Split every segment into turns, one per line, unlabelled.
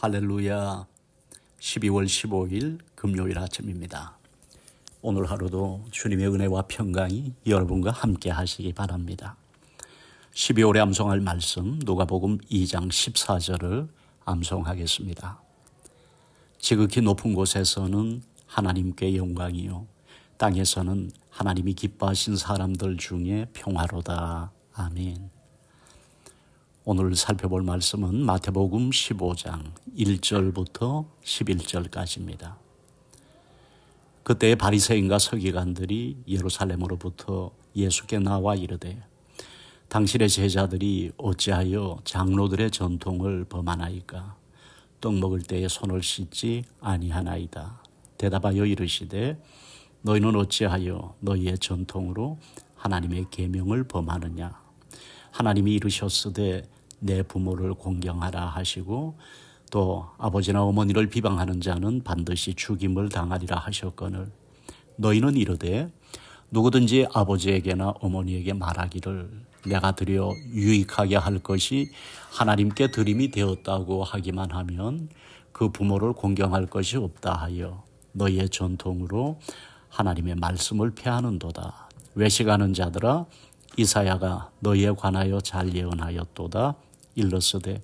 할렐루야. 12월 15일 금요일 아침입니다. 오늘 하루도 주님의 은혜와 평강이 여러분과 함께 하시기 바랍니다. 12월에 암송할 말씀 누가복음 2장 14절을 암송하겠습니다. 지극히 높은 곳에서는 하나님께 영광이요 땅에서는 하나님이 기뻐하신 사람들 중에 평화로다. 아멘. 오늘 살펴볼 말씀은 마태복음 15장 1절부터 11절까지입니다. 그때 바리새인과 서기관들이 예루살렘으로부터 예수께 나와 이르되 당신의 제자들이 어찌하여 장로들의 전통을 범하나이까 떡 먹을 때에 손을 씻지 아니하나이다 대답하여 이르시되 너희는 어찌하여 너희의 전통으로 하나님의 계명을 범하느냐 하나님이 이르셨으되 내 부모를 공경하라 하시고 또 아버지나 어머니를 비방하는 자는 반드시 죽임을 당하리라 하셨거늘 너희는 이러되 누구든지 아버지에게나 어머니에게 말하기를 내가 드려 유익하게 할 것이 하나님께 드림이 되었다고 하기만 하면 그 부모를 공경할 것이 없다 하여 너희의 전통으로 하나님의 말씀을 패하는도다. 외식하는 자들아 이사야가 너희에 관하여 잘 예언하였도다. 일렀으되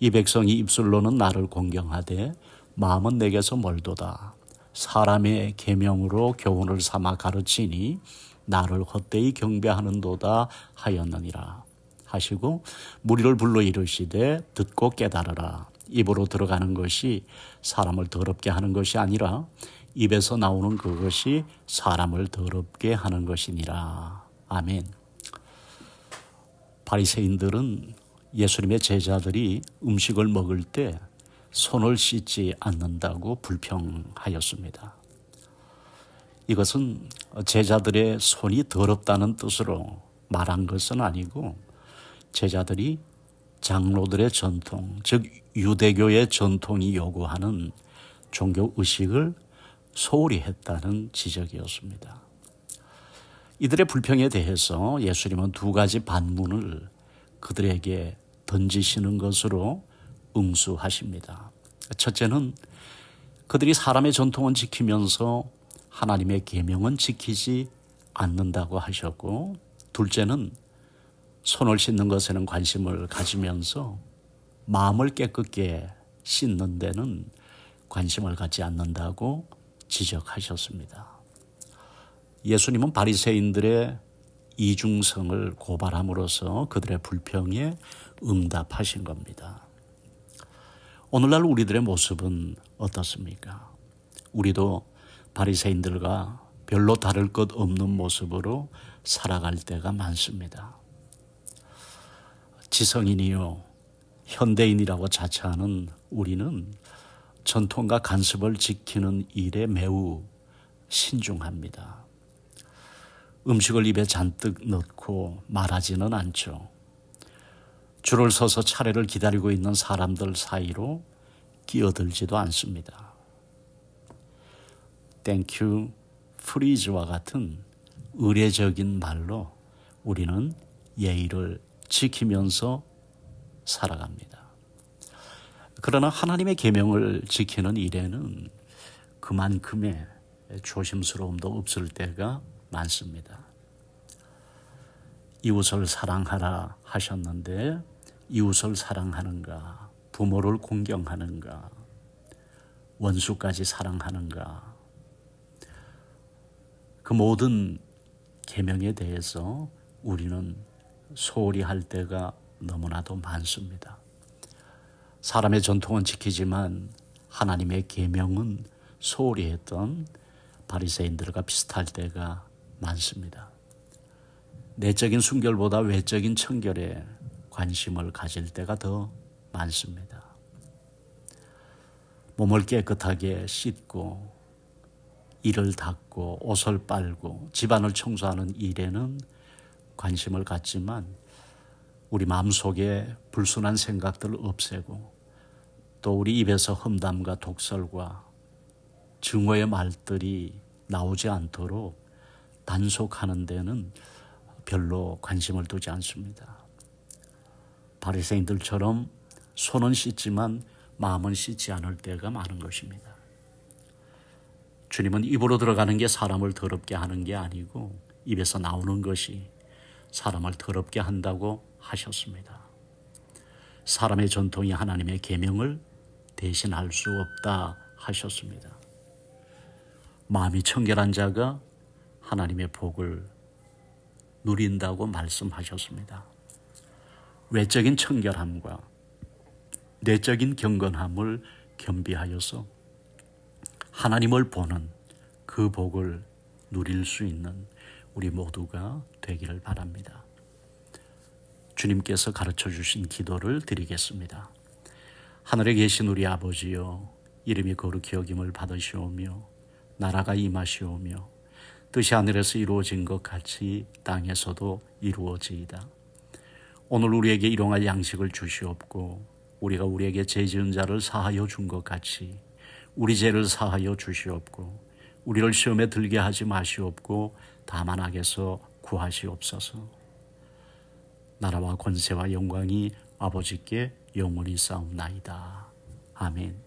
이 백성이 입술로는 나를 공경하되 마음은 내게서 멀도다. 사람의 계명으로 교훈을 삼아 가르치니 나를 헛되이 경배하는도다 하였느니라 하시고 무리를 불러 이르시되 듣고 깨달으라 입으로 들어가는 것이 사람을 더럽게 하는 것이 아니라 입에서 나오는 그것이 사람을 더럽게 하는 것이니라 아멘 바리새인들은 예수님의 제자들이 음식을 먹을 때 손을 씻지 않는다고 불평하였습니다. 이것은 제자들의 손이 더럽다는 뜻으로 말한 것은 아니고 제자들이 장로들의 전통, 즉 유대교의 전통이 요구하는 종교 의식을 소홀히 했다는 지적이었습니다. 이들의 불평에 대해서 예수님은 두 가지 반문을 그들에게 던지시는 것으로 응수하십니다. 첫째는 그들이 사람의 전통은 지키면서 하나님의 계명은 지키지 않는다고 하셨고 둘째는 손을 씻는 것에는 관심을 가지면서 마음을 깨끗게 씻는 데는 관심을 갖지 않는다고 지적하셨습니다. 예수님은 바리새인들의 이중성을 고발함으로써 그들의 불평에 응답하신 겁니다. 오늘날 우리들의 모습은 어떻습니까? 우리도 바리새인들과 별로 다를 것 없는 모습으로 살아갈 때가 많습니다. 지성인이요 현대인이라고 자처하는 우리는 전통과 간섭을 지키는 일에 매우 신중합니다. 음식을 입에 잔뜩 넣고 말하지는 않죠. 줄을 서서 차례를 기다리고 있는 사람들 사이로 끼어들지도 않습니다. 땡큐 프리즈와 같은 의례적인 말로 우리는 예의를 지키면서 살아갑니다. 그러나 하나님의 계명을 지키는 일에는 그만큼의 조심스러움도 없을 때가 많습니다. 이웃을 사랑하라 하셨는데 이웃을 사랑하는가? 부모를 공경하는가? 원수까지 사랑하는가? 그 모든 계명에 대해서 우리는 소홀히 할 때가 너무나도 많습니다. 사람의 전통은 지키지만 하나님의 계명은 소홀히 했던 바리새인들과 비슷할 때가 많습니다. 내적인 순결보다 외적인 청결에 관심을 가질 때가 더 많습니다. 몸을 깨끗하게 씻고 이를 닦고 옷을 빨고 집안을 청소하는 일에는 관심을 갖지만 우리 마음속에 불순한 생각들을 없애고 또 우리 입에서 험담과 독설과 증오의 말들이 나오지 않도록 단속하는 데는 별로 관심을 두지 않습니다. 바리새인들처럼 손은 씻지만 마음은 씻지 않을 때가 많은 것입니다. 주님은 입으로 들어가는 게 사람을 더럽게 하는 게 아니고 입에서 나오는 것이 사람을 더럽게 한다고 하셨습니다. 사람의 전통이 하나님의 계명을 대신할 수 없다 하셨습니다. 마음이 청결한 자가 하나님의 복을 누린다고 말씀하셨습니다. 외적인 청결함과 내적인 경건함을 겸비하여서 하나님을 보는 그 복을 누릴 수 있는 우리 모두가 되기를 바랍니다. 주님께서 가르쳐 주신 기도를 드리겠습니다. 하늘에 계신 우리 아버지여 이름이 거룩히 여김을 받으시오며 나라가 임하시오며 뜻이 하늘에서 이루어진 것 같이 땅에서도 이루어지이다. 오늘 우리에게 일용할 양식을 주시옵고 우리가 우리에게 죄 지은 자를 사하여 준 것 같이 우리 죄를 사하여 주시옵고 우리를 시험에 들게 하지 마시옵고 다만 악에서 구하시옵소서. 나라와 권세와 영광이 아버지께 영원히 싸움나이다. 아멘.